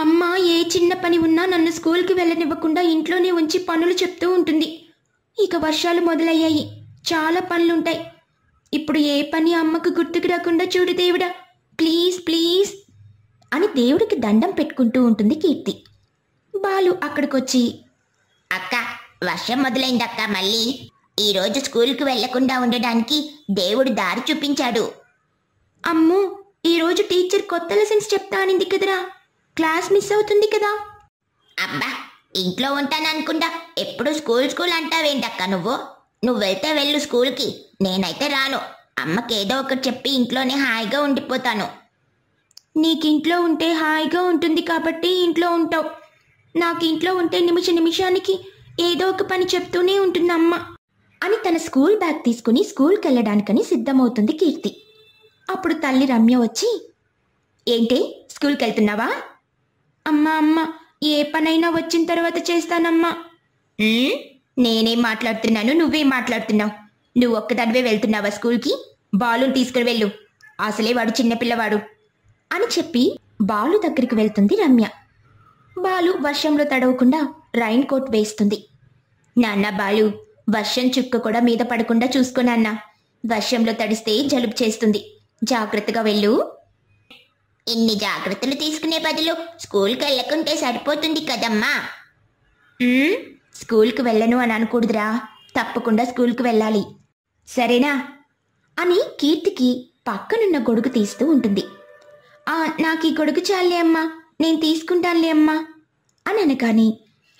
అమ్మ ఏ చిన్న పని ఉన్నా నన్ను స్కూల్కి వెళ్ళనివ్వకుండా ఇంట్లోనే ఉంచి పనులు చెప్తూ ఉంటుంది ఇక వర్షాలు మొదలయ్యాయి చాలా పనులుంటాయి ఇప్పుడు ఏ పని అమ్మకు గుర్తుకు రాకుండా చూడు దేవుడా ప్లీజ్ ప్లీజ్ అని దేవుడికి దండం పెట్టుకుంటూ ఉంటుంది కీర్తి బాలు అక్కడికొచ్చి అక్క వర్షం మొదలైందక్క మళ్ళీ ఈరోజు స్కూల్కి వెళ్లకుండా ఉండడానికి దేవుడు దారి చూపించాడు అమ్ము ఈరోజు టీచర్ కొత్త లెసన్స్ చెప్తా అనింది కదరా క్లాస్ మిస్ అవుతుంది కదా అబ్బా ఇంట్లో ఉంటాననుకుంటా ఎప్పుడు స్కూల్ స్కూల్ అంటావేంటక్క నువ్వు నువ్వు వెళ్తే వెళ్ళు స్కూల్కి నేనైతే రాను అమ్మకి ఏదో ఒకటి చెప్పి ఇంట్లోనే హాయిగా ఉండిపోతాను నీకు ఇంట్లో ఉంటే హాయిగా ఉంటుంది కాబట్టి ఇంట్లో ఉంటావు నాకు ఇంట్లో ఉంటే నిమిష నిమిషానికి ఏదో ఒక పని చెప్తూనే ఉంటుంది అమ్మ అని తన స్కూల్ బ్యాగ్ తీసుకుని స్కూల్కి వెళ్ళడానికని సిద్ధమవుతుంది కీర్తి అప్పుడు తల్లి రమ్య వచ్చి ఏంటి స్కూల్కి వెళ్తున్నావా అమ్మా అమ్మ ఏ పనైనా వచ్చిన తర్వాత చేస్తానమ్మా నేనేం మాట్లాడుతున్నాను నువ్వేం మాట్లాడుతున్నావు నువ్వు ఒక్కదానివే వెళ్తున్నావా స్కూల్కి బాలుని తీసుకుని వెళ్ళు అసలే వాడు చిన్నపిల్లవాడు అని చెప్పి బాలు దగ్గరికి వెళ్తుంది రమ్య బాలు వర్షంలో తడవకుండా రైన్ కోట్ వేస్తుంది నాన్న బాలు వర్షం చుక్క కూడా మీద పడకుండా చూసుకో వర్షంలో తడిస్తే జలుబు చేస్తుంది జాగ్రత్తగా వెళ్ళు ఇన్ని జాగ్రత్తలు తీసుకునే బదులు స్కూల్కి వెళ్ళకుంటే సరిపోతుంది కదమ్మా స్కూల్కి వెళ్ళను అని అనకూడదురా తప్పకుండా స్కూల్కి వెళ్ళాలి సరేనా అని కీర్తికి పక్కనున్న గొడుగు తీస్తూ ఉంటుంది నాకు ఈ గొడుగు చాలే అమ్మా నేను తీసుకుంటానులే అమ్మా అని అనగాని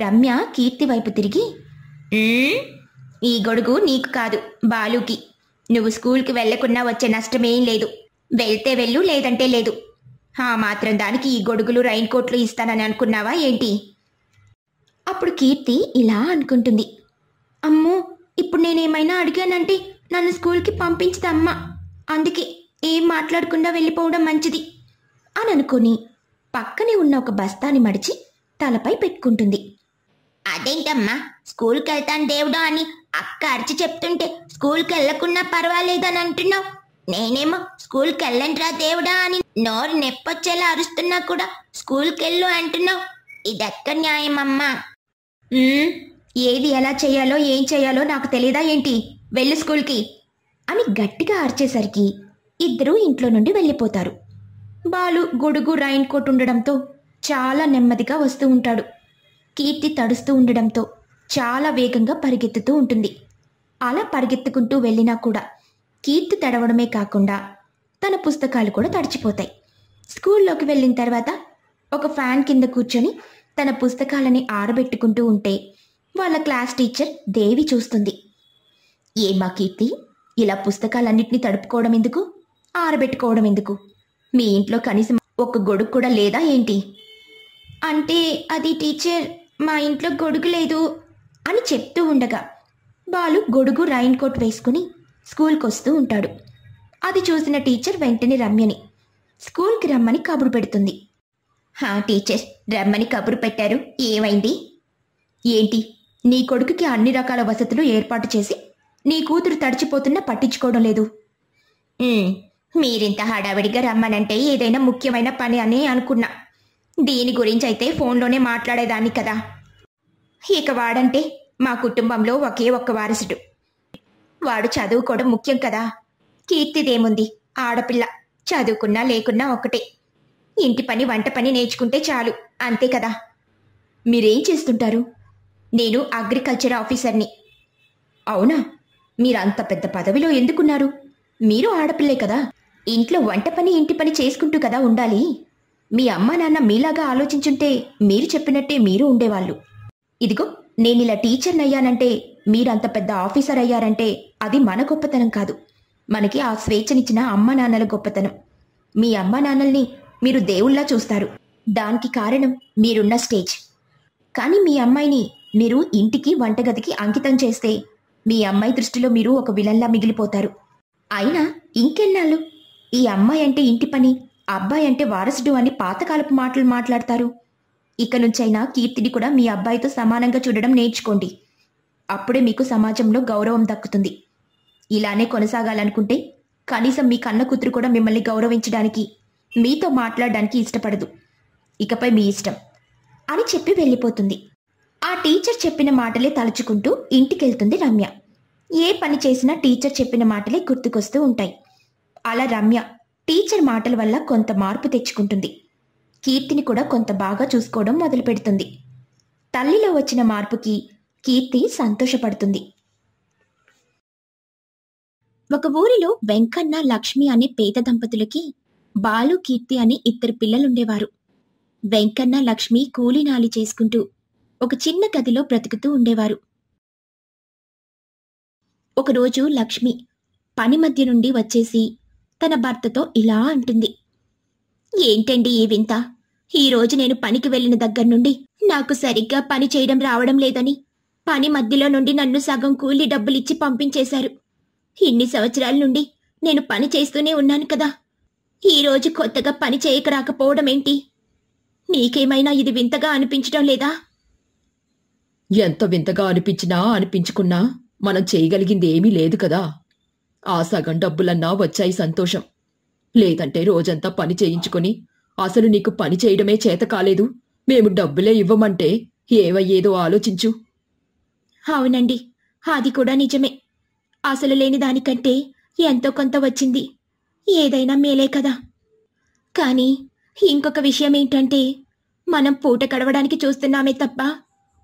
రమ్య కీర్తి వైపు తిరిగి ఈ గొడుగు నీకు కాదు బాలుకి నువ్వు స్కూల్కి వెళ్లకున్నా వచ్చే నష్టమేం లేదు వెళ్తే వెళ్ళు లేదంటే లేదు ఆ మాత్రం దానికి ఈ గొడుగులు రైన్ కోట్లు ఇస్తానని అనుకున్నావా ఏంటి అప్పుడు కీర్తి ఇలా అనుకుంటుంది అమ్మో ఇప్పుడు నేనేమైనా అడిగానంటే నన్ను స్కూల్కి పంపించదమ్మా అందుకే ఏం మాట్లాడకుండా వెళ్ళిపోవడం మంచిది అని అనుకుని పక్కనే ఉన్న ఒక బస్తాని మడిచి తలపై పెట్టుకుంటుంది అదేంటమ్మా స్కూల్కి వెళ్తాను దేవుడా అని అక్క అరిచి చెప్తుంటే స్కూల్కి పర్వాలేదు పర్వాలేదని అంటున్నావు నేనేమో స్కూల్కి వెళ్ళండిరా దేవుడా అని నోరు నెప్పొచ్చేలా అరుస్తున్నా కూడా స్కూల్కి వెళ్ళు అంటున్నావు న్యాయం న్యాయమమ్మా ఏది ఎలా చేయాలో ఏం చేయాలో నాకు తెలియదా ఏంటి వెళ్ళు స్కూల్కి అని గట్టిగా అరిచేసరికి ఇద్దరూ ఇంట్లో నుండి వెళ్ళిపోతారు బాలు గొడుగు రైన్ కోట్ ఉండడంతో చాలా నెమ్మదిగా వస్తూ ఉంటాడు కీర్తి తడుస్తూ ఉండడంతో చాలా వేగంగా పరిగెత్తుతూ ఉంటుంది అలా పరిగెత్తుకుంటూ వెళ్ళినా కూడా కీర్తి తడవడమే కాకుండా తన పుస్తకాలు కూడా తడిచిపోతాయి స్కూల్లోకి వెళ్ళిన తర్వాత ఒక ఫ్యాన్ కింద కూర్చొని తన పుస్తకాలని ఆరబెట్టుకుంటూ ఉంటే వాళ్ళ క్లాస్ టీచర్ దేవి చూస్తుంది ఏమా కీర్తి ఇలా పుస్తకాలన్నింటినీ తడుపుకోవడం ఎందుకు ఆరబెట్టుకోవడం ఎందుకు మీ ఇంట్లో కనీసం ఒక గొడుగు కూడా లేదా ఏంటి అంటే అది టీచర్ మా ఇంట్లో గొడుగు లేదు అని చెప్తూ ఉండగా బాలు గొడుగు రైన్ కోట్ వేసుకుని స్కూల్కి వస్తూ ఉంటాడు అది చూసిన టీచర్ వెంటనే రమ్యని స్కూల్కి రమ్మని కబురు పెడుతుంది హా టీచర్ రమ్మని కబురు పెట్టారు ఏమైంది ఏంటి నీ కొడుకుకి అన్ని రకాల వసతులు ఏర్పాటు చేసి నీ కూతురు తడిచిపోతున్నా పట్టించుకోవడం లేదు మీరింత హడావిడిగా రమ్మనంటే ఏదైనా ముఖ్యమైన పని అని అనుకున్నా దీని గురించి అయితే ఫోన్లోనే మాట్లాడేదాన్ని కదా ఇక వాడంటే మా కుటుంబంలో ఒకే ఒక్క వారసుడు వాడు చదువుకోవడం ముఖ్యం కదా కీర్తిదేముంది ఆడపిల్ల చదువుకున్నా లేకున్నా ఒకటే ఇంటి పని వంట పని నేర్చుకుంటే చాలు అంతే కదా మీరేం చేస్తుంటారు నేను అగ్రికల్చర్ ఆఫీసర్ని అవునా మీరంత పెద్ద పదవిలో ఎందుకున్నారు మీరు ఆడపిల్లే కదా ఇంట్లో వంట పని ఇంటి పని చేసుకుంటూ కదా ఉండాలి మీ అమ్మా నాన్న మీలాగా ఆలోచించుంటే మీరు చెప్పినట్టే మీరు ఉండేవాళ్ళు ఇదిగో నేనిలా టీచర్నయ్యానంటే మీరంత పెద్ద ఆఫీసర్ అయ్యారంటే అది మన గొప్పతనం కాదు మనకి ఆ స్వేచ్ఛనిచ్చిన అమ్మ నాన్నల గొప్పతనం మీ అమ్మ నాన్నల్ని మీరు దేవుళ్ళ చూస్తారు దానికి కారణం మీరున్న స్టేజ్ కానీ మీ అమ్మాయిని మీరు ఇంటికి వంటగదికి అంకితం చేస్తే మీ అమ్మాయి దృష్టిలో మీరు ఒక విలన్లా మిగిలిపోతారు అయినా ఇంకెన్నాళ్ళు ఈ అమ్మాయి అంటే ఇంటి పని అబ్బాయి అంటే వారసుడు అని పాతకాలపు మాటలు మాట్లాడతారు ఇక నుంచైనా కీర్తిని కూడా మీ అబ్బాయితో సమానంగా చూడడం నేర్చుకోండి అప్పుడే మీకు సమాజంలో గౌరవం దక్కుతుంది ఇలానే కొనసాగాలనుకుంటే కనీసం మీ కన్న కూతురు కూడా మిమ్మల్ని గౌరవించడానికి మీతో మాట్లాడడానికి ఇష్టపడదు ఇకపై మీ ఇష్టం అని చెప్పి వెళ్ళిపోతుంది ఆ టీచర్ చెప్పిన మాటలే తలుచుకుంటూ ఇంటికెళ్తుంది రమ్య ఏ పని చేసినా టీచర్ చెప్పిన మాటలే గుర్తుకొస్తూ ఉంటాయి అలా రమ్య టీచర్ మాటల వల్ల కొంత మార్పు తెచ్చుకుంటుంది కీర్తిని కూడా కొంత బాగా చూసుకోవడం మొదలుపెడుతుంది తల్లిలో వచ్చిన మార్పుకి కీర్తి సంతోషపడుతుంది ఒక ఊరిలో వెంకన్న లక్ష్మి అనే పేద దంపతులకి బాలు కీర్తి అనే ఇద్దరు పిల్లలుండేవారు వెంకన్న లక్ష్మి కూలినాలి చేసుకుంటూ ఒక చిన్న గదిలో బ్రతుకుతూ ఉండేవారు ఒకరోజు లక్ష్మి పని మధ్య నుండి వచ్చేసి తన భర్తతో ఇలా అంటుంది ఏంటండి ఈ వింత ఈరోజు నేను పనికి వెళ్ళిన దగ్గర నుండి నాకు సరిగ్గా పని చేయడం రావడం లేదని పని మధ్యలో నుండి నన్ను సగం కూలి డబ్బులిచ్చి పంపించేశారు ఇన్ని సంవత్సరాల నుండి నేను పని చేస్తూనే ఉన్నాను కదా ఈరోజు కొత్తగా పని చేయక రాకపోవడమేంటి నీకేమైనా ఇది వింతగా అనిపించడం లేదా ఎంత వింతగా అనిపించినా అనిపించుకున్నా మనం చేయగలిగింది ఏమీ లేదు కదా ఆ సగం డబ్బులన్నా వచ్చాయి సంతోషం లేదంటే రోజంతా పని చేయించుకొని అసలు నీకు పని చేయడమే చేత కాలేదు మేము డబ్బులే ఇవ్వమంటే ఏవయ్యేదో ఆలోచించు అవునండి అది కూడా నిజమే అసలు లేని దానికంటే ఎంతో కొంత వచ్చింది ఏదైనా మేలే కదా కానీ ఇంకొక విషయం ఏంటంటే మనం పూట గడవడానికి చూస్తున్నామే తప్ప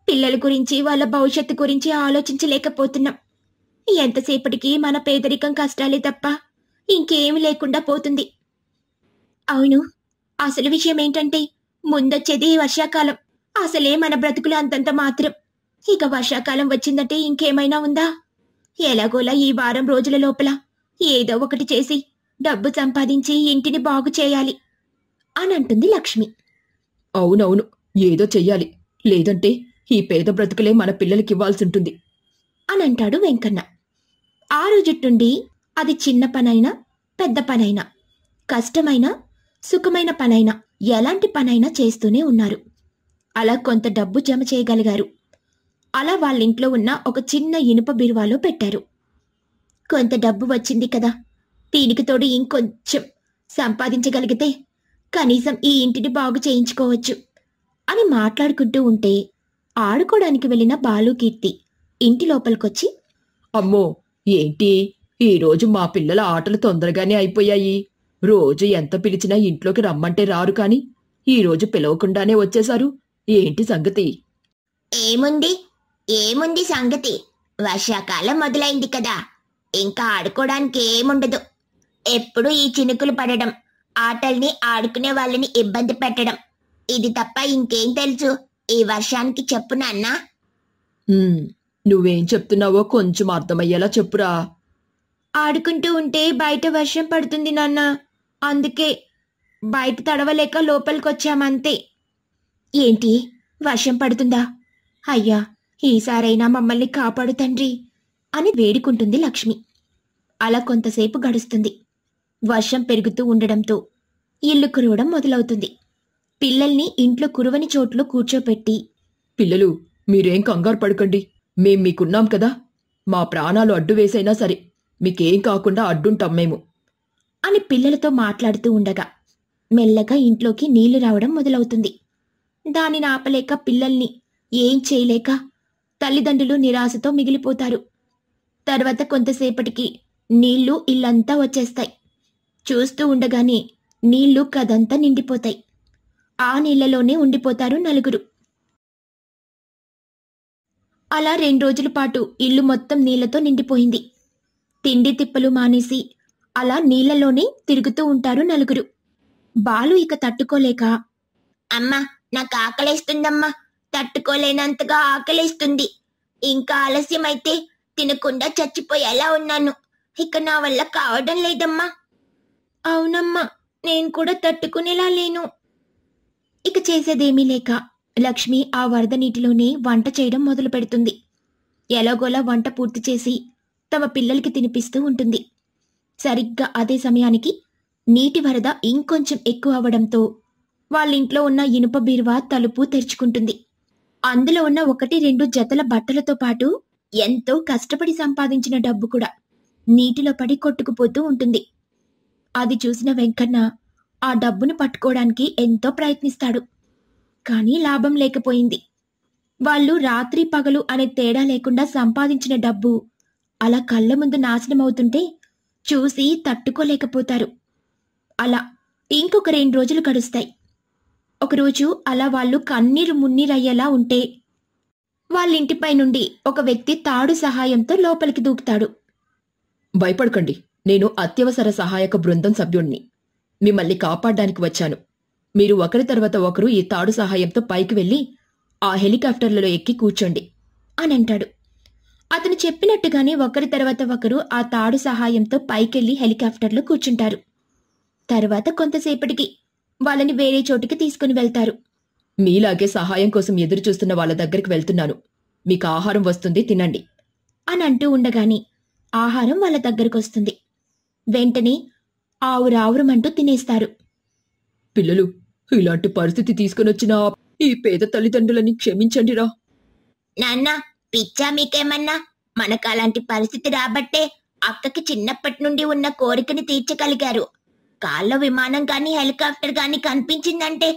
పిల్లల గురించి వాళ్ళ భవిష్యత్తు గురించి ఆలోచించలేకపోతున్నాం ఎంతసేపటికి మన పేదరికం కష్టాలే తప్ప ఇంకేం లేకుండా పోతుంది అవును అసలు విషయం ఏంటంటే ముందొచ్చేది వర్షాకాలం అసలే మన బ్రతుకులు అంతంత మాత్రం ఇక వర్షాకాలం వచ్చిందంటే ఇంకేమైనా ఉందా ఎలాగోలా ఈ వారం రోజుల లోపల ఏదో ఒకటి చేసి డబ్బు సంపాదించి ఇంటిని బాగు చేయాలి అని అంటుంది లక్ష్మి అవునవును ఏదో చెయ్యాలి లేదంటే ఈ పేద బ్రతుకులే మన అని అంటాడు వెంకన్న ఆ రోజుట్టుండి అది చిన్న పనైనా పెద్ద పనైనా కష్టమైన సుఖమైన పనైనా ఎలాంటి పనైనా చేస్తూనే ఉన్నారు అలా కొంత డబ్బు జమ చేయగలిగారు అలా వాళ్ళింట్లో ఉన్న ఒక చిన్న ఇనుప బిరువాలో పెట్టారు కొంత డబ్బు వచ్చింది కదా దీనికి తోడు ఇంకొంచెం సంపాదించగలిగితే కనీసం ఈ ఇంటిని బాగు చేయించుకోవచ్చు అని మాట్లాడుకుంటూ ఉంటే ఆడుకోవడానికి వెళ్ళిన బాలుకీర్తి ఇంటి లోపలికొచ్చి అమ్మో ఏంటి ఈరోజు మా పిల్లల ఆటలు తొందరగానే అయిపోయాయి రోజు ఎంత పిలిచినా ఇంట్లోకి రమ్మంటే రారు కాని ఈరోజు పిలవకుండానే వచ్చేశారు ఏంటి సంగతి ఏముంది ఏముంది సంగతి వర్షాకాలం మొదలైంది కదా ఇంకా ఆడుకోవడానికి ఏముండదు ఎప్పుడు ఈ చినుకులు పడడం ఆటల్ని ఆడుకునే వాళ్ళని ఇబ్బంది పెట్టడం ఇది తప్ప ఇంకేం తెలుసు ఈ వర్షానికి చెప్పు నాన్న నువ్వేం చెప్తున్నావో కొంచెం అర్థమయ్యేలా చెప్పురా ఆడుకుంటూ ఉంటే బయట వర్షం పడుతుంది నాన్న అందుకే బయట తడవలేక లోపలికొచ్చామంతే ఏంటి వర్షం పడుతుందా అయ్యా ఈసారైనా మమ్మల్ని కాపాడు తండ్రి అని వేడుకుంటుంది లక్ష్మి అలా కొంతసేపు గడుస్తుంది వర్షం పెరుగుతూ ఉండడంతో ఇల్లు కురవడం మొదలవుతుంది పిల్లల్ని ఇంట్లో కురువని చోట్లో కూర్చోపెట్టి పిల్లలు మీరేం కంగారు పడకండి మేం మీకున్నాం కదా మా ప్రాణాలు అడ్డు వేసైనా సరే మీకేం కాకుండా అడ్డుంటాం మేము అని పిల్లలతో మాట్లాడుతూ ఉండగా మెల్లగా ఇంట్లోకి నీళ్లు రావడం మొదలవుతుంది దానిని ఆపలేక పిల్లల్ని ఏం చేయలేక తల్లిదండ్రులు నిరాశతో మిగిలిపోతారు తర్వాత కొంతసేపటికి నీళ్లు ఇల్లంతా వచ్చేస్తాయి చూస్తూ ఉండగానే నీళ్లు కదంతా నిండిపోతాయి ఆ నీళ్లలోనే ఉండిపోతారు నలుగురు అలా రెండు రోజుల పాటు ఇల్లు మొత్తం నీళ్లతో నిండిపోయింది తిండి తిప్పలు మానేసి అలా నీళ్లలోనే తిరుగుతూ ఉంటారు నలుగురు బాలు ఇక తట్టుకోలేక అమ్మా నాకు ఆకలేస్తుందమ్మా తట్టుకోలేనంతగా ఆకలిస్తుంది ఇంకా ఆలస్యమైతే తినకుండా చచ్చిపోయేలా ఉన్నాను ఇక నా వల్ల కావడం లేదమ్మా అవునమ్మా నేను కూడా తట్టుకునేలా లేను ఇక చేసేదేమీ లేక లక్ష్మి ఆ వరద నీటిలోనే వంట చేయడం మొదలు పెడుతుంది ఎలాగోలా వంట పూర్తి చేసి తమ పిల్లలకి తినిపిస్తూ ఉంటుంది సరిగ్గా అదే సమయానికి నీటి వరద ఇంకొంచెం ఎక్కువ అవడంతో వాళ్ళింట్లో ఉన్న ఇనుప బీరువా తలుపు తెరుచుకుంటుంది అందులో ఉన్న ఒకటి రెండు జతల బట్టలతో పాటు ఎంతో కష్టపడి సంపాదించిన డబ్బు కూడా నీటిలో పడి కొట్టుకుపోతూ ఉంటుంది అది చూసిన వెంకన్న ఆ డబ్బును పట్టుకోవడానికి ఎంతో ప్రయత్నిస్తాడు కానీ లాభం లేకపోయింది వాళ్ళు రాత్రి పగలు అనే తేడా లేకుండా సంపాదించిన డబ్బు అలా కళ్ళ ముందు నాశనమవుతుంటే చూసి తట్టుకోలేకపోతారు అలా ఇంకొక రెండు రోజులు గడుస్తాయి ఒకరోజు అలా వాళ్ళు కన్నీరు మున్నీరయ్యేలా ఉంటే వాళ్ళింటిపై నుండి ఒక వ్యక్తి తాడు సహాయంతో లోపలికి దూకుతాడు భయపడకండి నేను అత్యవసర సహాయక బృందం సభ్యుణ్ణి మిమ్మల్ని కాపాడడానికి వచ్చాను మీరు ఒకరి తర్వాత ఒకరు ఈ తాడు సహాయంతో పైకి వెళ్లి ఆ హెలికాప్టర్లలో ఎక్కి కూర్చోండి అని అంటాడు అతను చెప్పినట్టుగానే ఒకరి తర్వాత ఒకరు ఆ తాడు సహాయంతో పైకెళ్లి హెలికాప్టర్లో కూర్చుంటారు తర్వాత కొంతసేపటికి వాళ్ళని వేరే చోటికి తీసుకుని వెళ్తారు మీలాగే సహాయం కోసం ఎదురు చూస్తున్న వాళ్ళ దగ్గరికి వెళ్తున్నాను మీకు ఆహారం వస్తుంది తినండి అని అంటూ ఉండగాని ఆహారం వాళ్ళ దగ్గరకు వస్తుంది వెంటనే ఆవురావురమంటూ తినేస్తారు పిల్లలు ఇలాంటి పరిస్థితి తీసుకునొచ్చిన ఈ పేద తల్లిదండ్రులని క్షమించండిరా నాన్న పిచ్చా మీకేమన్నా మనకు అలాంటి పరిస్థితి రాబట్టే అక్కకి చిన్నప్పటి నుండి ఉన్న కోరికని తీర్చగలిగారు కాల్లో విమానం కానీ హెలికాప్టర్ కానీ కనిపించిందంటే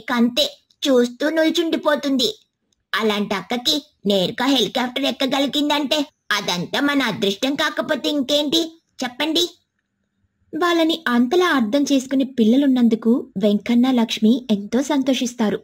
ఇక అంతే చూస్తూ నిల్చుండిపోతుంది అలాంటి అక్కకి నేరుగా హెలికాప్టర్ ఎక్కగలిగిందంటే అదంతా మన అదృష్టం కాకపోతే ఇంకేంటి చెప్పండి వాళ్ళని అంతలా అర్థం చేసుకునే పిల్లలున్నందుకు వెంకన్న లక్ష్మి ఎంతో సంతోషిస్తారు